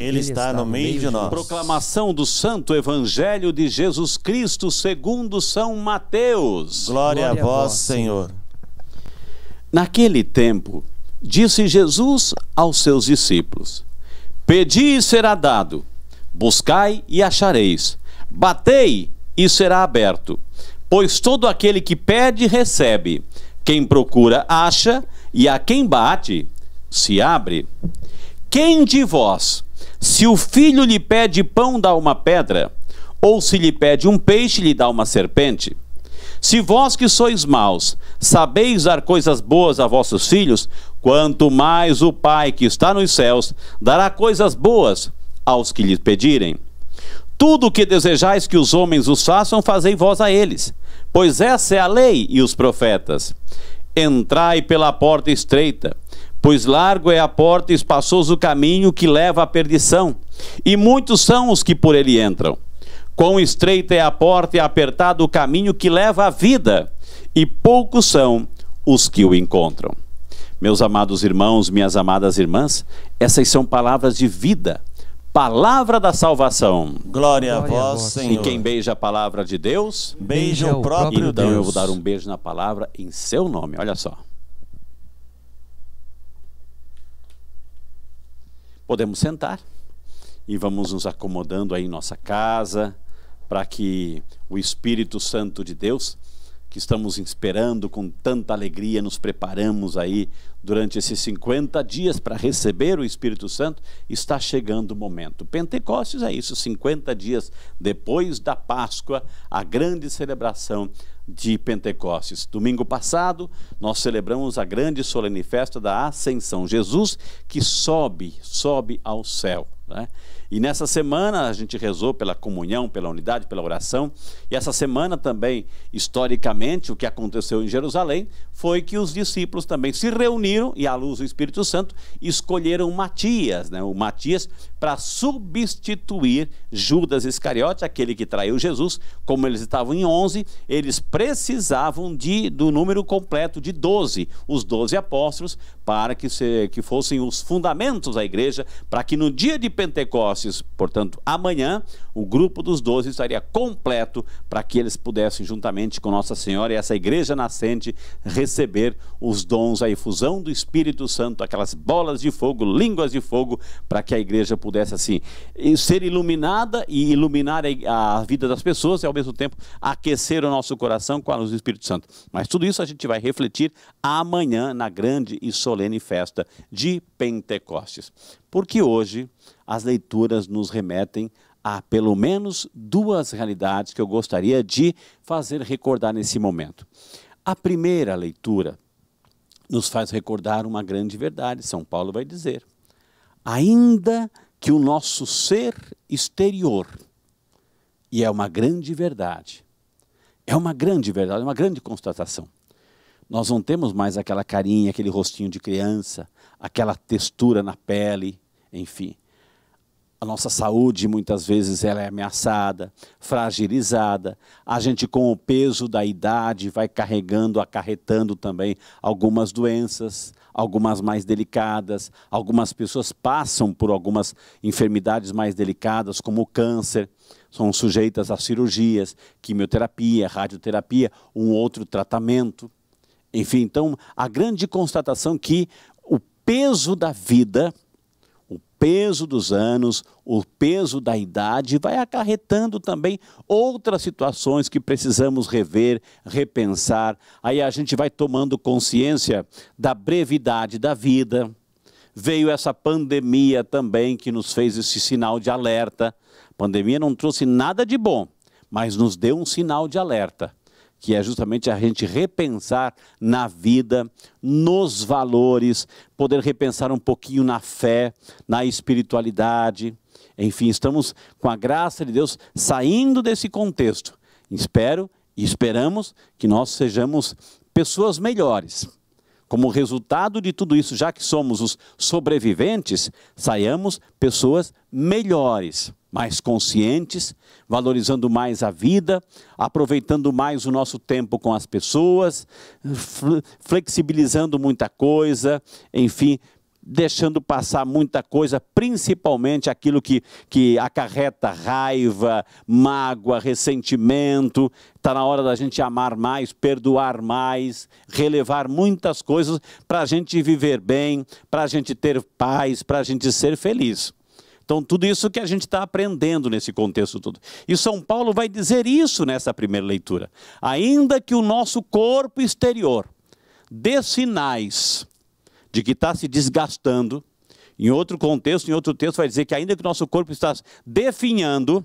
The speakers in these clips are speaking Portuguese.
Ele está no meio de nós. Proclamação do Santo Evangelho de Jesus Cristo segundo São Mateus. Glória, Glória a vós, Senhor. Naquele tempo, disse Jesus aos seus discípulos: Pedi e será dado, buscai e achareis, batei e será aberto. Pois todo aquele que pede, recebe, quem procura, acha, e a quem bate, se abre. Quem de vós, se o filho lhe pede pão, dá uma pedra, ou se lhe pede um peixe, lhe dá uma serpente. Se vós que sois maus, sabeis dar coisas boas a vossos filhos, quanto mais o Pai que está nos céus dará coisas boas aos que lhe pedirem. Tudo o que desejais que os homens os façam, fazei vós a eles, pois essa é a lei e os profetas. Entrai pela porta estreita, Pois largo é a porta e espaçoso o caminho que leva à perdição, e muitos são os que por ele entram. Quão estreita é a porta e apertado o caminho que leva à vida, e poucos são os que o encontram. Meus amados irmãos, minhas amadas irmãs, essas são palavras de vida, palavra da salvação. Glória, a, vós, Senhor. E quem beija a palavra de Deus, beija, beija o próprio então Deus. Então eu vou dar um beijo na palavra em seu nome, olha só. podemos sentar e vamos nos acomodando aí em nossa casa, para que o Espírito Santo de Deus, que estamos esperando com tanta alegria, nos preparamos aí durante esses 50 dias para receber o Espírito Santo, está chegando o momento. Pentecostes é isso, 50 dias depois da Páscoa, a grande celebração de Pentecostes. Domingo passado, nós celebramos a grande solene festa da Ascensão, Jesus que sobe, sobe ao céu. Né? E nessa semana a gente rezou pela comunhão, pela unidade, pela oração. E essa semana também, historicamente, o que aconteceu em Jerusalém foi que os discípulos também se reuniram e, à luz do Espírito Santo, escolheram Matias, né? o Matias, para substituir Judas Iscariote, aquele que traiu Jesus. Como eles estavam em 11, eles precisavam de, do número completo de 12, os 12 apóstolos, para que, se, que fossem os fundamentos da igreja, para que no dia de Pentecostes. Portanto, amanhã o grupo dos doze estaria completo para que eles pudessem, juntamente com Nossa Senhora e essa igreja nascente, receber os dons, a efusão do Espírito Santo, aquelas bolas de fogo, línguas de fogo, para que a igreja pudesse, assim, ser iluminada e iluminar a vida das pessoas e, ao mesmo tempo, aquecer o nosso coração com a luz do Espírito Santo. Mas tudo isso a gente vai refletir amanhã na grande e solene festa de Pentecostes. Porque hoje as leituras nos remetem a pelo menos duas realidades que eu gostaria de fazer recordar nesse momento. A primeira leitura nos faz recordar uma grande verdade, São Paulo vai dizer. Ainda que o nosso ser exterior, e é uma grande verdade, é uma grande verdade, é uma grande constatação. Nós não temos mais aquela carinha, aquele rostinho de criança, aquela textura na pele, enfim. A nossa saúde muitas vezes ela é ameaçada, fragilizada. A gente com o peso da idade vai carregando, acarretando também algumas doenças, algumas mais delicadas. Algumas pessoas passam por algumas enfermidades mais delicadas, como o câncer. São sujeitas a cirurgias, quimioterapia, radioterapia, um outro tratamento. Enfim, então, a grande constatação que o peso da vida peso dos anos, o peso da idade, vai acarretando também outras situações que precisamos rever, repensar. Aí a gente vai tomando consciência da brevidade da vida. Veio essa pandemia também que nos fez esse sinal de alerta. A pandemia não trouxe nada de bom, mas nos deu um sinal de alerta que é justamente a gente repensar na vida, nos valores, poder repensar um pouquinho na fé, na espiritualidade. Enfim, estamos com a graça de Deus saindo desse contexto. Espero e esperamos que nós sejamos pessoas melhores como resultado de tudo isso, já que somos os sobreviventes, saiamos pessoas melhores, mais conscientes, valorizando mais a vida, aproveitando mais o nosso tempo com as pessoas, flexibilizando muita coisa, enfim, deixando passar muita coisa, principalmente aquilo que, que acarreta raiva, mágoa, ressentimento. Está na hora da gente amar mais, perdoar mais, relevar muitas coisas para a gente viver bem, para a gente ter paz, para a gente ser feliz. Então, tudo isso que a gente está aprendendo nesse contexto todo. E São Paulo vai dizer isso nessa primeira leitura. Ainda que o nosso corpo exterior dê sinais de que está se desgastando. Em outro contexto, em outro texto, vai dizer que ainda que nosso corpo está definhando,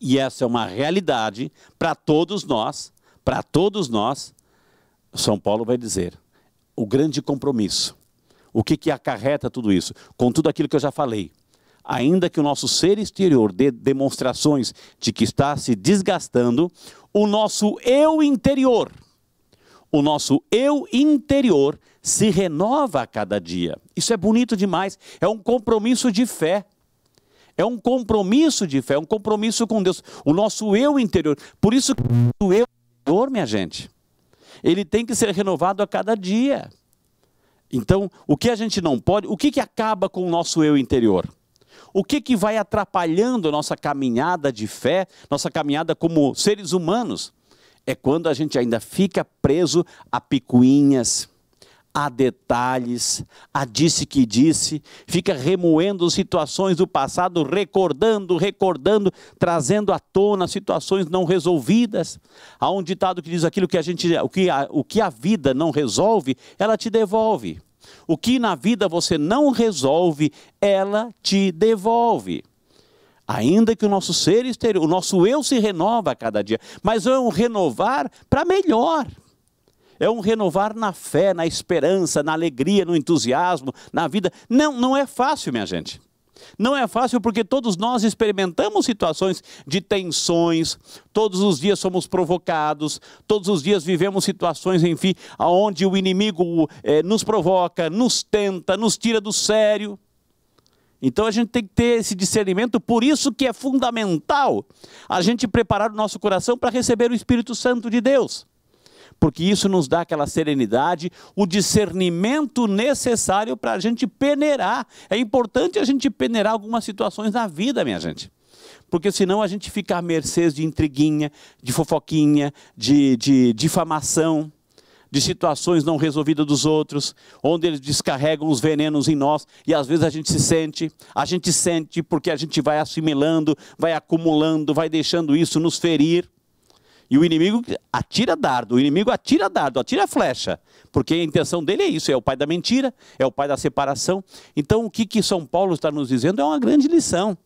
e essa é uma realidade para todos nós, para todos nós, São Paulo vai dizer, o grande compromisso. O que, que acarreta tudo isso? Com tudo aquilo que eu já falei. Ainda que o nosso ser exterior dê demonstrações de que está se desgastando, o nosso eu interior, o nosso eu interior se renova a cada dia. Isso é bonito demais. É um compromisso de fé. É um compromisso de fé, é um compromisso com Deus. O nosso eu interior. Por isso que o eu interior, minha gente, ele tem que ser renovado a cada dia. Então, o que a gente não pode, o que, que acaba com o nosso eu interior? O que, que vai atrapalhando a nossa caminhada de fé, nossa caminhada como seres humanos? É quando a gente ainda fica preso a picuinhas, há detalhes, há disse que disse, fica remoendo situações do passado, recordando, recordando, trazendo à tona situações não resolvidas. Há um ditado que diz aquilo que a gente, o que a, o que a vida não resolve, ela te devolve. O que na vida você não resolve, ela te devolve. Ainda que o nosso ser exterior, o nosso eu se renova a cada dia, mas é um renovar para melhor é um renovar na fé, na esperança, na alegria, no entusiasmo, na vida. Não, não é fácil, minha gente. Não é fácil porque todos nós experimentamos situações de tensões, todos os dias somos provocados, todos os dias vivemos situações, enfim, onde o inimigo eh, nos provoca, nos tenta, nos tira do sério. Então a gente tem que ter esse discernimento, por isso que é fundamental a gente preparar o nosso coração para receber o Espírito Santo de Deus porque isso nos dá aquela serenidade, o discernimento necessário para a gente peneirar. É importante a gente peneirar algumas situações na vida, minha gente. Porque senão a gente fica à mercê de intriguinha, de fofoquinha, de, de difamação de situações não resolvidas dos outros, onde eles descarregam os venenos em nós e às vezes a gente se sente, a gente sente porque a gente vai assimilando, vai acumulando, vai deixando isso nos ferir. E o inimigo atira dardo, o inimigo atira dardo, atira flecha, porque a intenção dele é isso, é o pai da mentira, é o pai da separação. Então, o que, que São Paulo está nos dizendo é uma grande lição.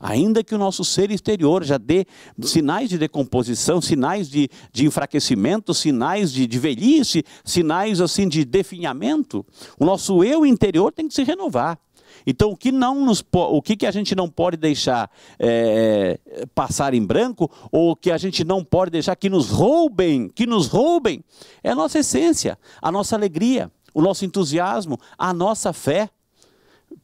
Ainda que o nosso ser exterior já dê sinais de decomposição, sinais de, de enfraquecimento, sinais de, de velhice, sinais assim de definhamento, o nosso eu interior tem que se renovar. Então, o que, não nos, o que, que a gente não pode deixar é, é, passar em branco, ou que a gente não pode deixar que nos roubem, que nos roubem, é a nossa essência, a nossa alegria, o nosso entusiasmo, a nossa fé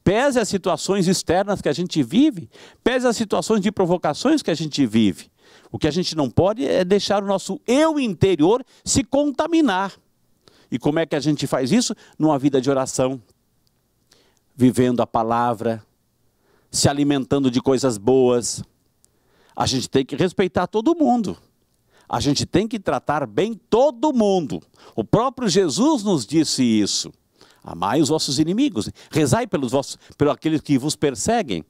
pese as situações externas que a gente vive, pese as situações de provocações que a gente vive. O que a gente não pode é deixar o nosso eu interior se contaminar. E como é que a gente faz isso? Numa vida de oração, vivendo a palavra, se alimentando de coisas boas. A gente tem que respeitar todo mundo. A gente tem que tratar bem todo mundo. O próprio Jesus nos disse isso. Amai os vossos inimigos, rezai pelos vossos, pelos aqueles que vos perseguem.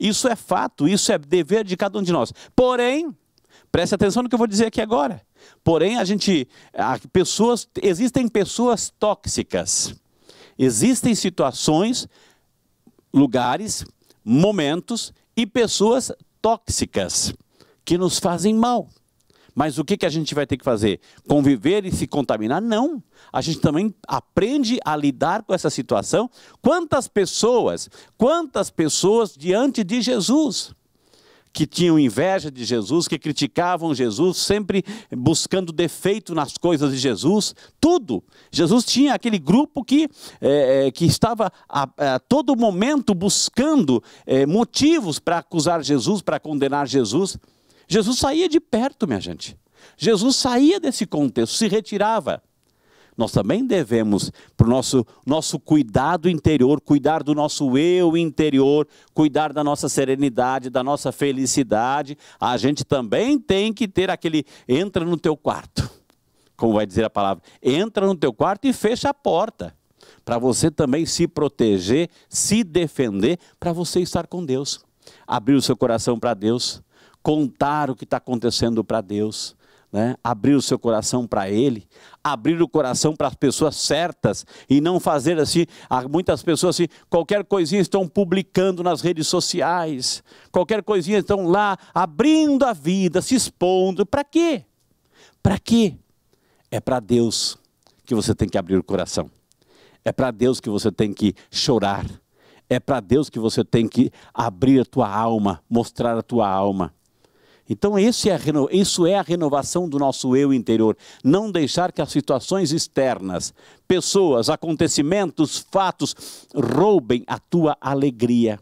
Isso é fato, isso é dever de cada um de nós. Porém, preste atenção no que eu vou dizer aqui agora. Porém, a gente, a pessoas, existem pessoas tóxicas Existem situações, lugares, momentos e pessoas tóxicas que nos fazem mal. Mas o que, que a gente vai ter que fazer? Conviver e se contaminar? Não. A gente também aprende a lidar com essa situação. Quantas pessoas, quantas pessoas diante de Jesus que tinham inveja de Jesus, que criticavam Jesus, sempre buscando defeito nas coisas de Jesus, tudo. Jesus tinha aquele grupo que, é, é, que estava a, a, todo momento buscando é, motivos para acusar Jesus, para condenar Jesus. Jesus saía de perto, minha gente. Jesus saía desse contexto, se retirava nós também devemos, para o nosso, nosso cuidado interior, cuidar do nosso eu interior, cuidar da nossa serenidade, da nossa felicidade, a gente também tem que ter aquele entra no teu quarto, como vai dizer a palavra, entra no teu quarto e fecha a porta, para você também se proteger, se defender, para você estar com Deus, abrir o seu coração para Deus, contar o que está acontecendo para Deus né? abrir o seu coração para Ele, abrir o coração para as pessoas certas e não fazer assim, muitas pessoas assim, qualquer coisinha estão publicando nas redes sociais, qualquer coisinha estão lá abrindo a vida, se expondo, para quê? Para quê? É para Deus que você tem que abrir o coração, é para Deus que você tem que chorar, é para Deus que você tem que abrir a tua alma, mostrar a tua alma. Então, esse é isso é a renovação do nosso eu interior. Não deixar que as situações externas, pessoas, acontecimentos, fatos, roubem a tua alegria,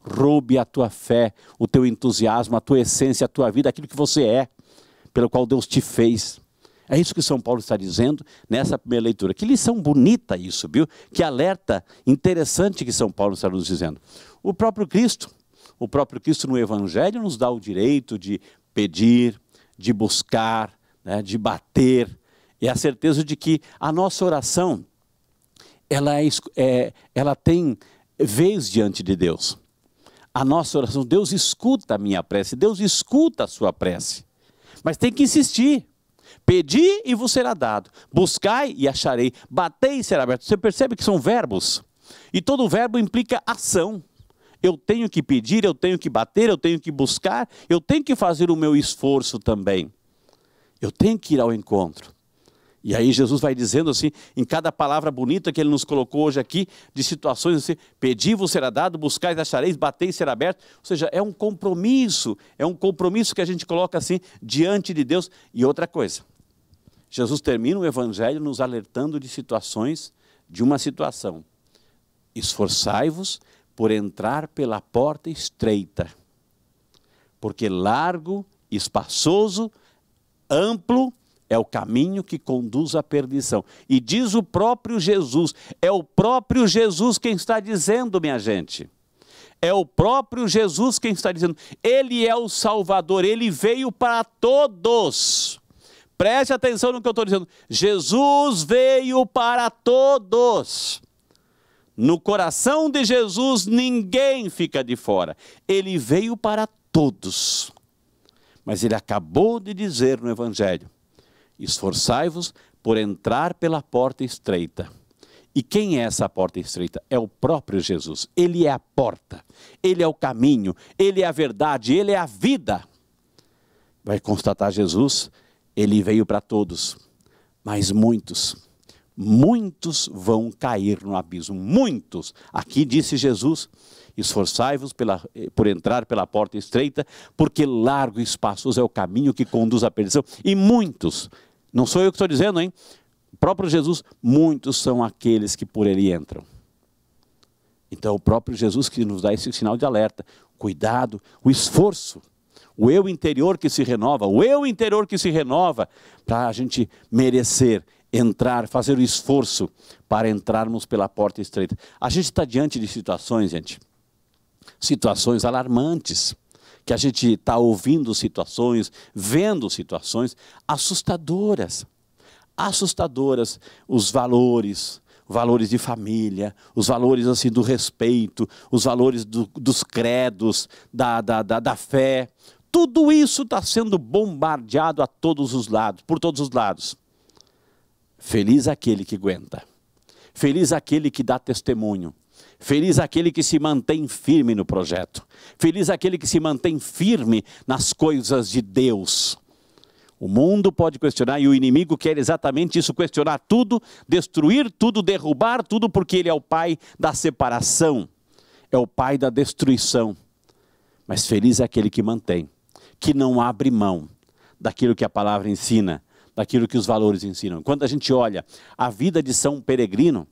roube a tua fé, o teu entusiasmo, a tua essência, a tua vida, aquilo que você é, pelo qual Deus te fez. É isso que São Paulo está dizendo nessa primeira leitura. Que lição bonita isso, viu? Que alerta interessante que São Paulo está nos dizendo. O próprio Cristo o próprio Cristo no Evangelho nos dá o direito de pedir, de buscar, né, de bater. E a certeza de que a nossa oração ela, é, é, ela tem vez diante de Deus. A nossa oração, Deus escuta a minha prece, Deus escuta a sua prece. Mas tem que insistir. Pedi e vos será dado. Buscai e acharei. Batei e será aberto. Você percebe que são verbos? E todo verbo implica ação. Eu tenho que pedir, eu tenho que bater, eu tenho que buscar, eu tenho que fazer o meu esforço também. Eu tenho que ir ao encontro. E aí Jesus vai dizendo assim, em cada palavra bonita que ele nos colocou hoje aqui, de situações assim, pedi vos será dado, buscais achareis, bateis será aberto. Ou seja, é um compromisso, é um compromisso que a gente coloca assim diante de Deus. E outra coisa, Jesus termina o evangelho nos alertando de situações, de uma situação. Esforçai-vos por entrar pela porta estreita, porque largo, espaçoso, amplo é o caminho que conduz à perdição. E diz o próprio Jesus, é o próprio Jesus quem está dizendo, minha gente. É o próprio Jesus quem está dizendo. Ele é o Salvador, ele veio para todos. Preste atenção no que eu estou dizendo. Jesus veio para todos. No coração de Jesus ninguém fica de fora. Ele veio para todos. Mas ele acabou de dizer no Evangelho: esforçai-vos por entrar pela porta estreita. E quem é essa porta estreita? É o próprio Jesus. Ele é a porta, ele é o caminho, ele é a verdade, ele é a vida. Vai constatar Jesus, ele veio para todos, mas muitos muitos vão cair no abismo, muitos. Aqui disse Jesus: esforçai-vos eh, por entrar pela porta estreita, porque largo e espaçoso é o caminho que conduz à perdição. E muitos, não sou eu que estou dizendo, hein? O próprio Jesus, muitos são aqueles que por ele entram. Então, é o próprio Jesus que nos dá esse sinal de alerta: cuidado, o esforço o eu interior que se renova, o eu interior que se renova, para a gente merecer entrar, fazer o esforço para entrarmos pela porta estreita. A gente está diante de situações, gente, situações alarmantes, que a gente está ouvindo situações, vendo situações assustadoras. Assustadoras, os valores, valores de família, os valores assim do respeito, os valores do, dos credos, da, da, da, da fé. Tudo isso está sendo bombardeado a todos os lados, por todos os lados. Feliz aquele que aguenta. Feliz aquele que dá testemunho. Feliz aquele que se mantém firme no projeto. Feliz aquele que se mantém firme nas coisas de Deus. O mundo pode questionar e o inimigo quer exatamente isso: questionar tudo, destruir tudo, derrubar tudo, porque ele é o pai da separação, é o pai da destruição. Mas feliz é aquele que mantém, que não abre mão daquilo que a palavra ensina, daquilo que os valores ensinam. Quando a gente olha a vida de São Peregrino,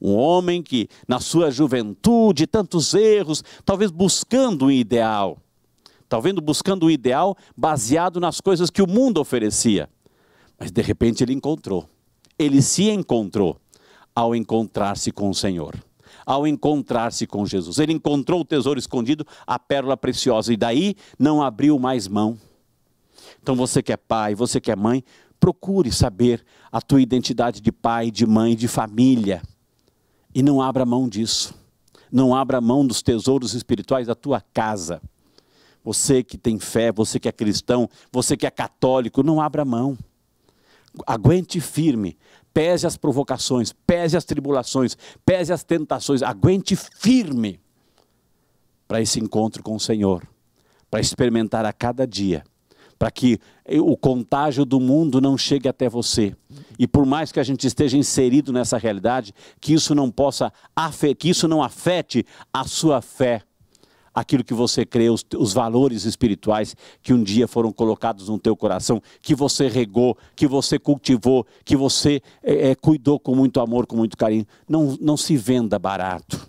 um homem que, na sua juventude, tantos erros, talvez buscando um ideal, talvez buscando um ideal baseado nas coisas que o mundo oferecia. Mas de repente ele encontrou, ele se encontrou ao encontrar-se com o Senhor, ao encontrar-se com Jesus. Ele encontrou o tesouro escondido, a pérola preciosa, e daí não abriu mais mão. Então você que é pai, você que é mãe, procure saber a tua identidade de pai, de mãe, de família. E não abra mão disso. Não abra mão dos tesouros espirituais da tua casa. Você que tem fé, você que é cristão, você que é católico, não abra mão. Aguente firme, pese as provocações, pese as tribulações, pese as tentações, aguente firme para esse encontro com o Senhor, para experimentar a cada dia para que o contágio do mundo não chegue até você. E por mais que a gente esteja inserido nessa realidade, que isso não possa que isso não afete a sua fé, aquilo que você crê, os, os valores espirituais que um dia foram colocados no teu coração, que você regou, que você cultivou, que você é, é, cuidou com muito amor, com muito carinho. Não, não se venda barato.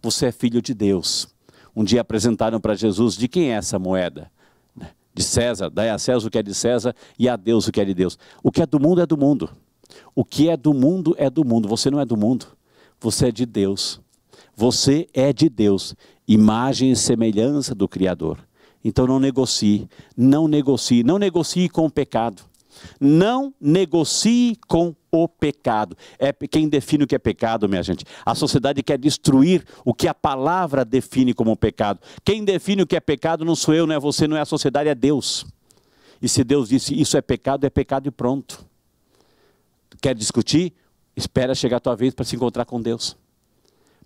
Você é filho de Deus. Um dia apresentaram para Jesus de quem é essa moeda? de César, dai a César o que é de César e a Deus o que é de Deus. O que é do mundo é do mundo. O que é do mundo é do mundo. Você não é do mundo, você é de Deus. Você é de Deus, imagem e semelhança do Criador. Então não negocie, não negocie, não negocie com o pecado. Não negocie com o pecado. É quem define o que é pecado, minha gente. A sociedade quer destruir o que a palavra define como pecado. Quem define o que é pecado não sou eu, não é você, não é a sociedade, é Deus. E se Deus disse isso é pecado, é pecado e pronto. Quer discutir? Espera chegar a tua vez para se encontrar com Deus.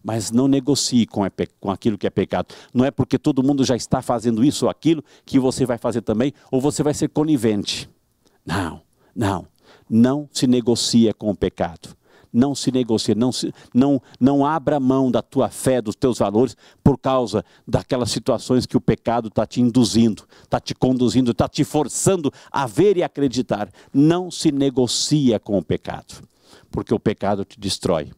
Mas não negocie com, com aquilo que é pecado. Não é porque todo mundo já está fazendo isso ou aquilo que você vai fazer também, ou você vai ser conivente. Não, não. Não se negocia com o pecado. Não se negocia, não, se, não, não abra mão da tua fé, dos teus valores, por causa daquelas situações que o pecado está te induzindo, está te conduzindo, está te forçando a ver e acreditar. Não se negocia com o pecado, porque o pecado te destrói.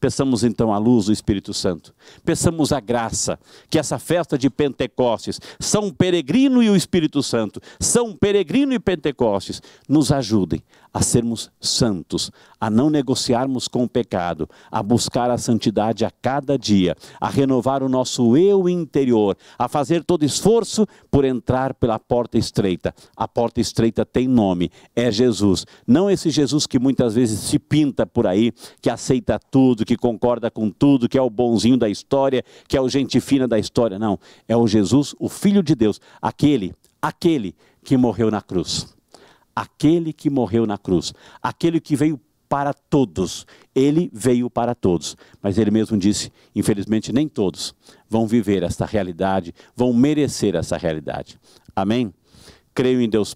Peçamos então a luz do Espírito Santo. Peçamos a graça que essa festa de Pentecostes, São Peregrino e o Espírito Santo, São Peregrino e Pentecostes, nos ajudem a sermos santos, a não negociarmos com o pecado, a buscar a santidade a cada dia, a renovar o nosso eu interior, a fazer todo esforço por entrar pela porta estreita. A porta estreita tem nome, é Jesus. Não esse Jesus que muitas vezes se pinta por aí, que aceita tudo, que concorda com tudo, que é o bonzinho da história, que é o gente fina da história. Não, é o Jesus, o Filho de Deus, aquele, aquele que morreu na cruz aquele que morreu na cruz, aquele que veio para todos. Ele veio para todos. Mas ele mesmo disse: infelizmente, nem todos vão viver esta realidade, vão merecer essa realidade. Amém? Creio em Deus.